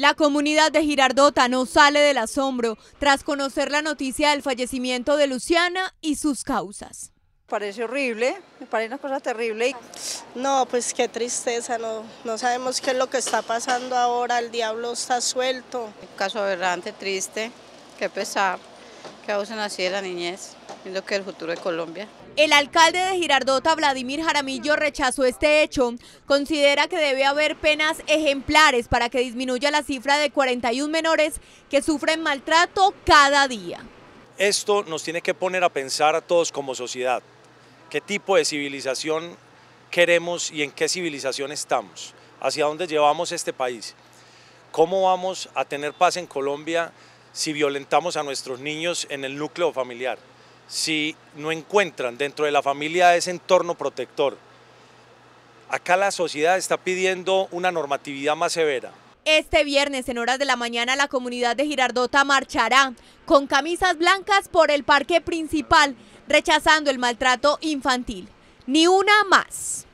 La comunidad de Girardota no sale del asombro tras conocer la noticia del fallecimiento de Luciana y sus causas. Parece horrible, me parece una cosa terrible. No, pues qué tristeza, no, no sabemos qué es lo que está pasando ahora, el diablo está suelto. Un caso aberrante, triste, qué pesar que abusen así de la niñez que el futuro de Colombia. El alcalde de Girardota, Vladimir Jaramillo, rechazó este hecho. Considera que debe haber penas ejemplares para que disminuya la cifra de 41 menores que sufren maltrato cada día. Esto nos tiene que poner a pensar a todos como sociedad. ¿Qué tipo de civilización queremos y en qué civilización estamos? ¿Hacia dónde llevamos este país? ¿Cómo vamos a tener paz en Colombia si violentamos a nuestros niños en el núcleo familiar? si no encuentran dentro de la familia ese entorno protector. Acá la sociedad está pidiendo una normatividad más severa. Este viernes en horas de la mañana la comunidad de Girardota marchará con camisas blancas por el parque principal, rechazando el maltrato infantil. Ni una más.